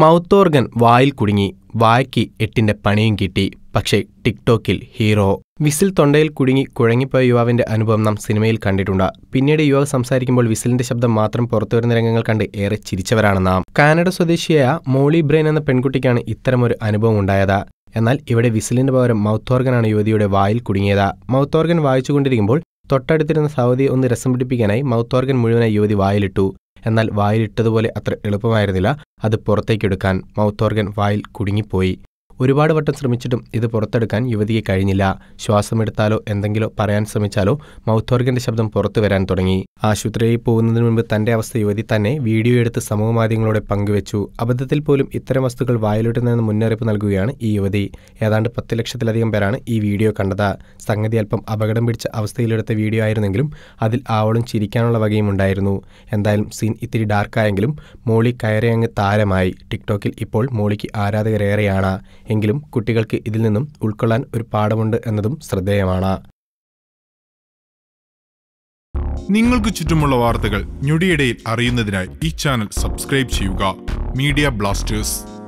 മൗത്തോർഗൻ വായിൽ കുടുങ്ങി വായ്ക്ക് എട്ടിന്റെ പണിയും കിട്ടി പക്ഷേ ടിക്ടോക്കിൽ ഹീറോ വിസിൽ തൊണ്ടയിൽ കുടുങ്ങി കുഴങ്ങിപ്പോയ യുവാവിന്റെ അനുഭവം നാം സിനിമയിൽ കണ്ടിട്ടുണ്ട് പിന്നീട് യുവാവ് സംസാരിക്കുമ്പോൾ വിസിലിന്റെ ശബ്ദം മാത്രം പുറത്തുവരുന്ന രംഗങ്ങൾ കണ്ട് ഏറെ ചിരിച്ചവരാണ് നാം കാനഡ സ്വദേശിയായ മോളി ബ്രെയിൻ എന്ന പെൺകുട്ടിക്കാണ് ഇത്തരമൊരു അനുഭവം ഉണ്ടായത് എന്നാൽ ഇവിടെ വിസിലിന്റെ പകരം മൗത്തോർഗനാണ് യുവതിയുടെ വായിൽ കുടുങ്ങിയത് മൗത്തോർഗൻ വായിച്ചുകൊണ്ടിരിക്കുമ്പോൾ തൊട്ടടുത്തിരുന്ന സൗദി ഒന്ന് രസം പിടിപ്പിക്കാനായി മൗത്ത് ഓർഗൻ മുഴുവനായി യുവതി വായിലിട്ടു എന്നാൽ വായിലിട്ടതുപോലെ അത്ര എളുപ്പമായിരുന്നില്ല അത് പുറത്തേക്കെടുക്കാൻ മൗത്ത് ഓർഗൻ വായിൽ കുടുങ്ങിപ്പോയി ഒരുപാട് വട്ടം ശ്രമിച്ചിട്ടും ഇത് പുറത്തെടുക്കാൻ യുവതിയെ കഴിഞ്ഞില്ല ശ്വാസമെടുത്താലോ എന്തെങ്കിലും പറയാൻ ശ്രമിച്ചാലോ ഓർഗന്റെ ശബ്ദം പുറത്തു വരാൻ തുടങ്ങി ആശുപത്രിയിൽ പോകുന്നതിന് മുൻപ് തന്റെ അവസ്ഥ യുവതി തന്നെ വീഡിയോ എടുത്ത് സമൂഹ മാധ്യമങ്ങളോടെ പങ്കുവച്ചു അബദ്ധത്തിൽ പോലും ഇത്തരം വസ്തുക്കൾ നിന്ന് മുന്നറിയിപ്പ് നൽകുകയാണ് ഈ യുവതി ഏതാണ്ട് പത്ത് ലക്ഷത്തിലധികം പേരാണ് ഈ വീഡിയോ കണ്ടത് സംഗതി അല്പം അപകടം പിടിച്ച അവസ്ഥയിലെടുത്ത വീഡിയോ ആയിരുന്നെങ്കിലും അതിൽ ആവോളം ചിരിക്കാനുള്ള വകയും ഉണ്ടായിരുന്നു എന്തായാലും സീൻ ഇത്തിരി ഡാർക്കായെങ്കിലും മോളി കയറിയങ്ങ് അങ്ങ് താരമായി ടിക്ടോക്കിൽ ഇപ്പോൾ മോളിക്ക് ആരാധകരേറെയാണ് എങ്കിലും കുട്ടികൾക്ക് ഇതിൽ നിന്നും ഉൾക്കൊള്ളാൻ ഒരു പാഠമുണ്ട് എന്നതും ശ്രദ്ധേയമാണ് നിങ്ങൾക്ക് ചുറ്റുമുള്ള വാർത്തകൾ ഞൊടിയിടയിൽ അറിയുന്നതിനായി ഈ ചാനൽ സബ്സ്ക്രൈബ് ചെയ്യുക മീഡിയ ബ്ലാസ്റ്റേഴ്സ്